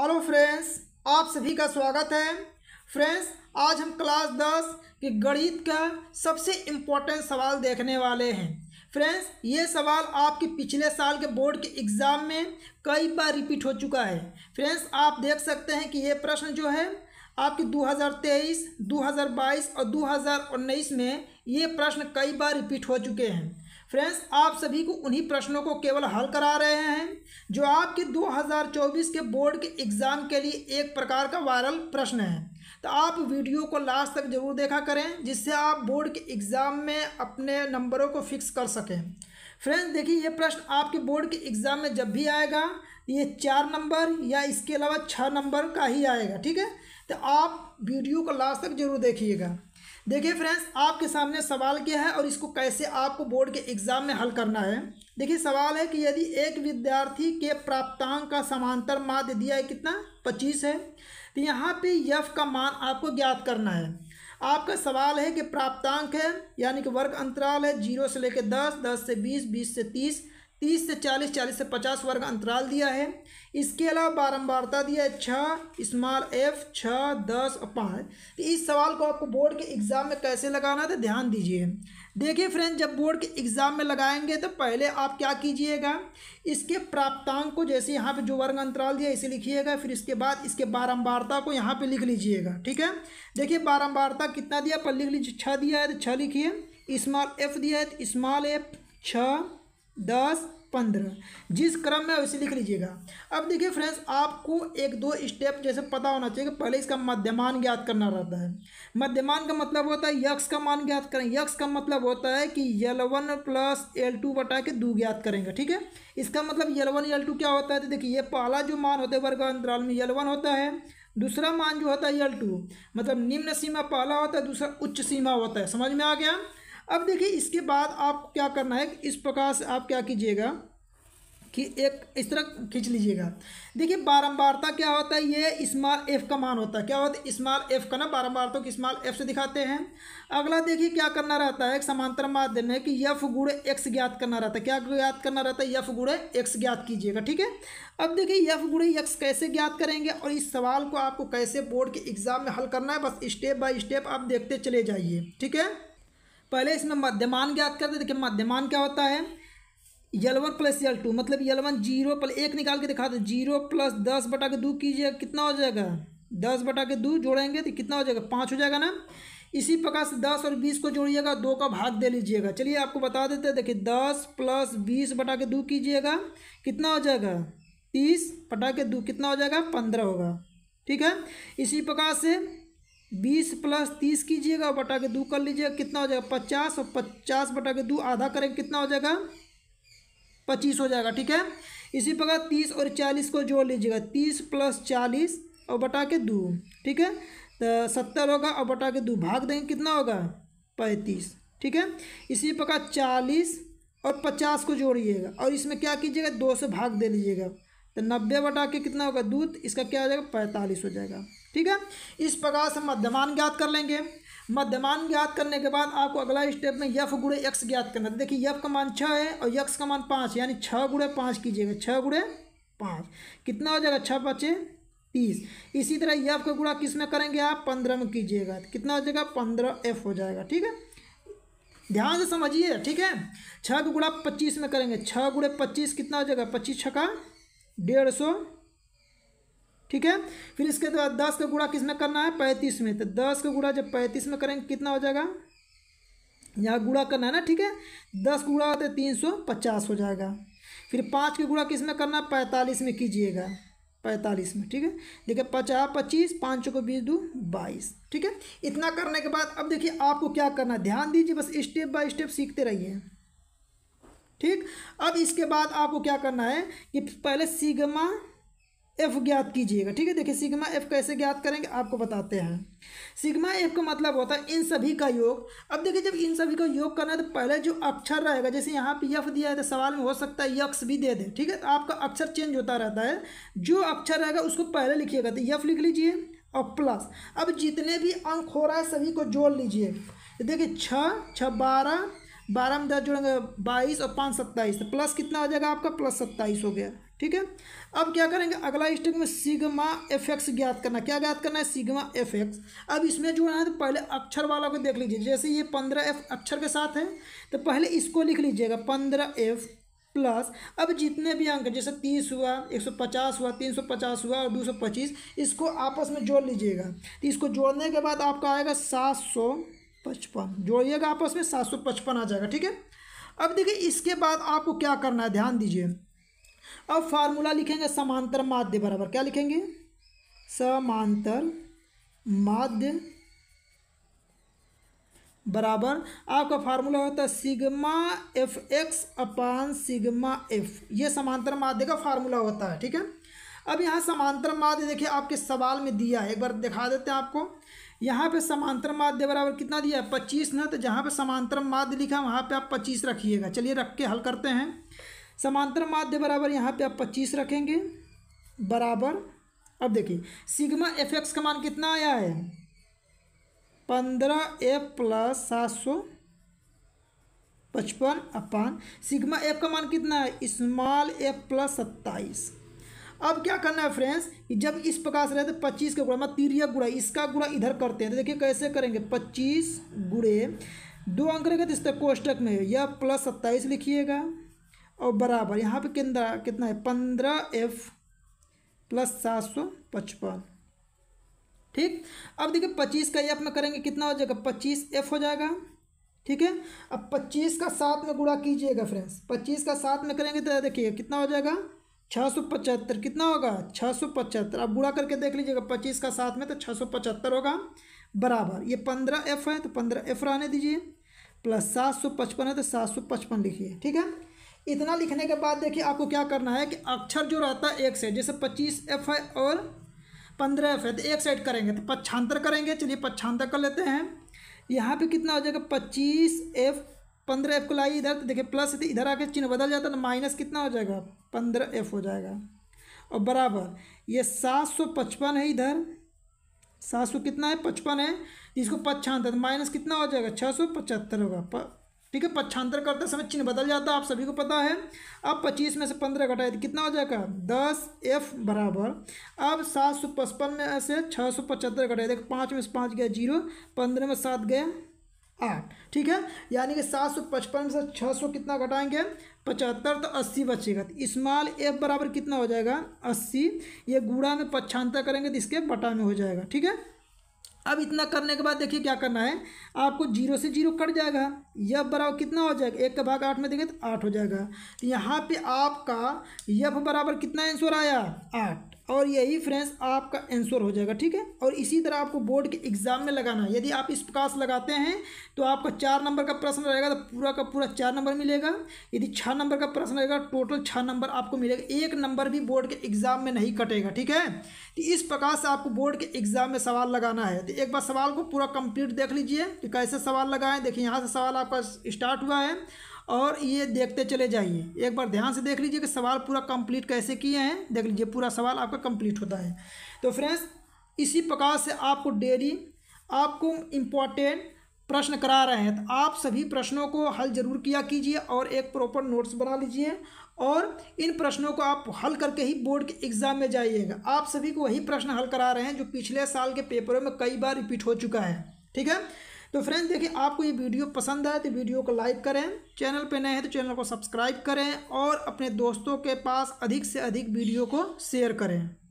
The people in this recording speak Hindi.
हेलो फ्रेंड्स आप सभी का स्वागत है फ्रेंड्स आज हम क्लास दस के गणित का सबसे इम्पोर्टेंट सवाल देखने वाले हैं फ्रेंड्स ये सवाल आपके पिछले साल के बोर्ड के एग्ज़ाम में कई बार रिपीट हो चुका है फ्रेंड्स आप देख सकते हैं कि ये प्रश्न जो है आपके 2023, 2022 और 2019 में ये प्रश्न कई बार रिपीट हो चुके हैं फ्रेंड्स आप सभी को उन्हीं प्रश्नों को केवल हल करा रहे हैं जो आपके 2024 के बोर्ड के एग्ज़ाम के लिए एक प्रकार का वायरल प्रश्न है तो आप वीडियो को लास्ट तक जरूर देखा करें जिससे आप बोर्ड के एग्ज़ाम में अपने नंबरों को फिक्स कर सकें फ्रेंड्स देखिए ये प्रश्न आपके बोर्ड के एग्ज़ाम में जब भी आएगा ये चार नंबर या इसके अलावा छः नंबर का ही आएगा ठीक है तो आप वीडियो को लास्ट तक जरूर देखिएगा देखिए फ्रेंड्स आपके सामने सवाल क्या है और इसको कैसे आपको बोर्ड के एग्जाम में हल करना है देखिए सवाल है कि यदि एक विद्यार्थी के प्राप्तांक का समांतर माध्य दिया है कितना पच्चीस है तो यहाँ पे यफ का मान आपको ज्ञात करना है आपका सवाल है कि प्राप्तांक है यानी कि वर्ग अंतराल है जीरो से लेकर दस दस से बीस बीस से तीस तीस से चालीस चालीस से पचास वर्ग अंतराल दिया है इसके अलावा बारंबारता दिया है छः स्मॉल एफ छः दस और पाँच तो इस सवाल को आपको बोर्ड के एग्ज़ाम में कैसे लगाना था ध्यान दीजिए देखिए फ्रेंड जब बोर्ड के एग्ज़ाम में लगाएंगे तो पहले आप क्या कीजिएगा इसके प्राप्तांक को जैसे यहाँ पे जो वर्ग अंतराल दिया इसे लिखिएगा फिर इसके बाद इसके बारंबारता को यहाँ पर लिख लीजिएगा ठीक है देखिए बारम्बारता कितना दिया पर लिख लीजिए छः दिया है तो छः लिखिए स्मॉल एफ दिया है तो स्मॉल एफ छः दस पंद्रह जिस क्रम में उसे लिख लीजिएगा अब देखिए फ्रेंड्स आपको एक दो स्टेप जैसे पता होना चाहिए कि पहले इसका मध्यमान ज्ञात करना रहता है मध्यमान का मतलब होता है यक्स का मान ज्ञात करें यक्स का मतलब होता है कि L one plus L two बटा के दो ज्ञात करेंगे ठीक है इसका मतलब यल वन एल टू क्या होता है तो देखिए ये पहला जो मान होता है वर्ग अंतराल में यल वन होता है दूसरा मान जो होता है यल टू मतलब निम्न सीमा पहला होता है दूसरा उच्च सीमा होता है समझ में आ गया अब देखिए इसके बाद आप क्या करना है इस प्रकार से आप क्या कीजिएगा कि एक इस तरह खींच लीजिएगा देखिए बारंबारता क्या होता है ये स्मॉल एफ का मान होता है क्या होता है स्मॉल एफ का ना बारंबारता को स्मॉल एफ से दिखाते हैं अगला देखिए क्या करना रहता है समांतर माध्यम है कि यफ गुड़े एक्स ज्ञात करना रहता है क्या ज्ञात करना रहता है यफ गुड़े एक्स ज्ञात कीजिएगा ठीक है अब देखिए यफ गुड़े एक्स कैसे ज्ञात करेंगे और इस सवाल को आपको कैसे बोर्ड के एग्जाम में हल करना है बस स्टेप बाई स्टेप आप देखते चले जाइए ठीक है पहले इसमें मध्यमान ज्ञात करते हैं देखिए मध्यमान क्या होता है L one plus L two मतलब यल वन जीरो प्लस एक निकाल के दिखा दो जीरो प्लस दस बटा के दो कीजिए कितना हो जाएगा दस बटा के दो जोड़ेंगे तो कितना हो जाएगा पाँच हो जाएगा ना इसी प्रकार से दस और बीस को जोड़िएगा दो का भाग दे लीजिएगा चलिए आपको बता देते हैं देखिए दस प्लस बीस बटा के दो कीजिएगा कितना हो जाएगा तीस बटा के दो कितना हो जाएगा पंद्रह होगा ठीक है इसी प्रकार से बीस प्लस तीस कीजिएगा बटा के दो कर लीजिएगा कितना हो जाएगा पचास और पचास बटा के दो आधा करेंगे कितना हो जाएगा पच्चीस हो जाएगा ठीक है इसी प्रकार तीस और चालीस को जोड़ लीजिएगा तीस प्लस चालीस और बटा के दो ठीक है तो सत्तर होगा और बटा के दो भाग देंगे कितना होगा पैंतीस ठीक है इसी प्रकार चालीस और पचास को जोड़िएगा और इसमें क्या कीजिएगा दो से भाग दे लीजिएगा तो नब्बे बटा के कितना होगा दूध इसका क्या हो जाएगा पैंतालीस हो जाएगा ठीक है इस प्रकार से मध्यमान ज्ञात कर लेंगे मध्यमान ज्ञात करने के बाद आपको अगला स्टेप में यफ गुड़े यक्स ज्ञात करना देखिए यफ का मान छः है और यक्स का मान पाँच यानी छः गुड़े पाँच कीजिएगा छः गुड़े पाँच कितना हो जाएगा छः बचे तीस इसी तरह यफ का गुड़ा किस में करेंगे आप पंद्रह में कीजिएगा कितना हो जाएगा पंद्रह एफ हो जाएगा ठीक है ध्यान से समझिए ठीक है छः का गुड़ा पच्चीस में करेंगे छः गुड़े पच्चीस कितना हो जाएगा पच्चीस छका डेढ़ सौ ठीक है फिर इसके बाद दस का गुणा किस में करना है पैंतीस में तो दस का गुणा जब पैंतीस में करेंगे कितना हो जाएगा यहाँ गुणा करना है ना ठीक है दस गुणा होता है तीन सौ पचास हो जाएगा फिर पाँच का गुणा किस में करना पैंतालीस में कीजिएगा पैंतालीस में ठीक है देखिए पचास पच्चीस पाँच को बीस दो बाईस ठीक है इतना करने के बाद अब देखिए आपको क्या करना है ध्यान दीजिए बस स्टेप बाय स्टेप सीखते रहिए ठीक अब इसके बाद आपको क्या करना है कि पहले सिग्मा एफ ज्ञात कीजिएगा ठीक है देखिए सिग्मा एफ कैसे ज्ञात करेंगे आपको बताते हैं सिग्मा एफ का मतलब होता है इन सभी का योग अब देखिए जब इन सभी का योग करना है तो पहले जो अक्षर रहेगा जैसे यहाँ पे यफ दिया है तो सवाल में हो सकता है यक्स भी दे दे ठीक है तो आपका अक्षर चेंज होता रहता है जो अक्षर रहेगा उसको पहले लिखिएगा तो यफ लिख लीजिए और प्लस अब जितने भी अंक हो रहा है सभी को जोड़ लीजिए तो देखिए छः छः बारह बारह में दस जोड़ेंगे बाईस और पाँच सत्ताईस तो प्लस कितना हो जाएगा आपका प्लस सत्ताईस हो गया ठीक है अब क्या करेंगे अगला स्टेप में सिग्मा एफ एक्स ज्ञात करना क्या ज्ञात करना है सिग्मा एफ एक्स अब इसमें जो है तो पहले अक्षर वाला को देख लीजिए जैसे ये पंद्रह एफ अक्षर के साथ है तो पहले इसको लिख लीजिएगा पंद्रह एफ प्लस अब जितने भी अंक जैसे तीस हुआ एक सौ पचास हुआ तीन सौ पचास हुआ और दो सौ पच्चीस इसको आपस में जोड़ लीजिएगा तो इसको जोड़ने के बाद आपका आएगा सात सौ पचपन जोड़िएगा आपस में सात सौ पचपन आ जाएगा ठीक है अब देखिए इसके बाद आपको क्या करना है ध्यान दीजिए अब फार्मूला लिखेंगे समांतर माध्य बराबर क्या लिखेंगे समांतर माध्य बराबर आपका फार्मूला होता है sigma F X upon sigma F ये समांतर माध्य का फार्मूला होता है ठीक है अब यहाँ समांतर माध्य देखिए आपके सवाल में दिया है एक बार दिखा देते हैं आपको यहाँ पे समांतर माध्य बराबर कितना दिया है पच्चीस ना तो जहाँ पे समांतर माध्य लिखा है वहाँ पे आप पच्चीस रखिएगा चलिए रख के हल करते हैं समांतर माध्य बराबर यहाँ पे आप पच्चीस रखेंगे बराबर अब देखिए सिग्मा एफ एक्स का मान कितना आया है पंद्रह एफ प्लस सात सौ पचपन अपान सिग्मा एफ का मान कितना है स्मॉल एफ प्लस सत्ताईस अब क्या करना है फ्रेंड्स जब इस प्रकार से रहते पच्चीस का गुड़ा मतलब तीरिया गुड़ा इसका गुड़ा इधर करते हैं तो देखिए कैसे करेंगे पच्चीस गुड़े दो अंक रहेगा तो इस तक कोष्टक में यह प्लस सत्ताईस लिखिएगा और बराबर यहाँ पे केंद्र कितना है पंद्रह एफ प्लस सात सौ पचपन ठीक अब देखिए पच्चीस का एफ में करेंगे कितना हो जाएगा पच्चीस एफ हो जाएगा ठीक है अब पच्चीस का सात में गुड़ा कीजिएगा फ्रेंड्स पच्चीस का सात में करेंगे तो देखिए कितना हो जाएगा छः सौ पचहत्तर कितना होगा छः सौ पचहत्तर अब गुड़ा करके देख लीजिएगा पच्चीस का साथ में तो छः सौ पचहत्तर होगा बराबर ये पंद्रह एफ है तो पंद्रह एफ रहने दीजिए प्लस सात सौ पचपन है तो सात सौ पचपन लिखिए ठीक है इतना लिखने के बाद देखिए आपको क्या करना है कि अक्षर जो रहता है एक साइड जैसे पच्चीस एफ है और पंद्रह एफ है तो एक साइड करेंगे तो पच्छांतर करेंगे चलिए पच्छांतर कर लेते हैं यहाँ पे कितना हो जाएगा पच्चीस एफ पंद्रह एफ को लाइए इधर तो देखिए प्लस इधर आके चिन्ह बदल जाता है तो माइनस कितना हो जाएगा पंद्रह एफ हो जाएगा और बराबर ये सात सौ पचपन है इधर सात सौ कितना है पचपन है इसको पच्छांतर माइनस तो कितना हो जाएगा छः सौ पचहत्तर होगा ठीक है पक्षांतर करते समय चिन्ह बदल जाता है आप सभी को पता है अब पच्चीस में से पंद्रह घटाए तो कितना हो जाएगा दस एफ बराबर अब सात सौ पचपन में से छः सौ पचहत्तर घटाए देखो पाँच में से पाँच गया जीरो पंद्रह में सात गया आठ ठीक है यानी कि सात सौ पचपन में से छः सौ कितना घटाएंगे पचहत्तर तो अस्सी बचेगा तो इस्माल एफ बराबर कितना हो जाएगा अस्सी ये गुड़ा में पक्षांतर करेंगे तो इसके बटा में हो जाएगा ठीक है अब इतना करने के बाद देखिए क्या करना है आपको जीरो से जीरो कट जाएगा यफ बराबर कितना हो जाएगा एक का भाग आठ में देखें तो आठ हो जाएगा तो यहाँ पे आपका यफ बराबर कितना आंसर आया आठ और यही फ्रेंड्स आपका आंसर हो जाएगा ठीक है और इसी तरह आपको बोर्ड के एग्जाम में लगाना है यदि आप इस प्रकार से लगाते हैं तो आपका चार नंबर का प्रश्न रहेगा तो पूरा का पूरा चार नंबर मिलेगा यदि छः नंबर का प्रश्न रहेगा टोटल छः नंबर आपको मिलेगा एक नंबर भी बोर्ड के एग्जाम में नहीं कटेगा ठीक है तो इस प्रकार से आपको बोर्ड के एग्जाम में सवाल लगाना है तो एक बार सवाल को पूरा कंप्लीट देख लीजिए कि कैसे सवाल लगाएं देखिए यहाँ से सवाल आपका स्टार्ट हुआ है और ये देखते चले जाइए एक बार ध्यान से देख लीजिए कि सवाल पूरा कंप्लीट कैसे किए हैं देख लीजिए पूरा सवाल आपका कंप्लीट होता है तो फ्रेंड्स इसी प्रकार से आपको डेली आपको इम्पॉर्टेंट प्रश्न करा रहे हैं तो आप सभी प्रश्नों को हल जरूर किया कीजिए और एक प्रॉपर नोट्स बना लीजिए और इन प्रश्नों को आप हल करके ही बोर्ड के एग्ज़ाम में जाइएगा आप सभी को वही प्रश्न हल करा रहे हैं जो पिछले साल के पेपरों में कई बार रिपीट हो चुका है ठीक है तो फ्रेंड्स देखिए आपको ये वीडियो पसंद आए तो वीडियो को लाइक करें चैनल पर नए हैं तो चैनल को सब्सक्राइब करें और अपने दोस्तों के पास अधिक से अधिक वीडियो को शेयर करें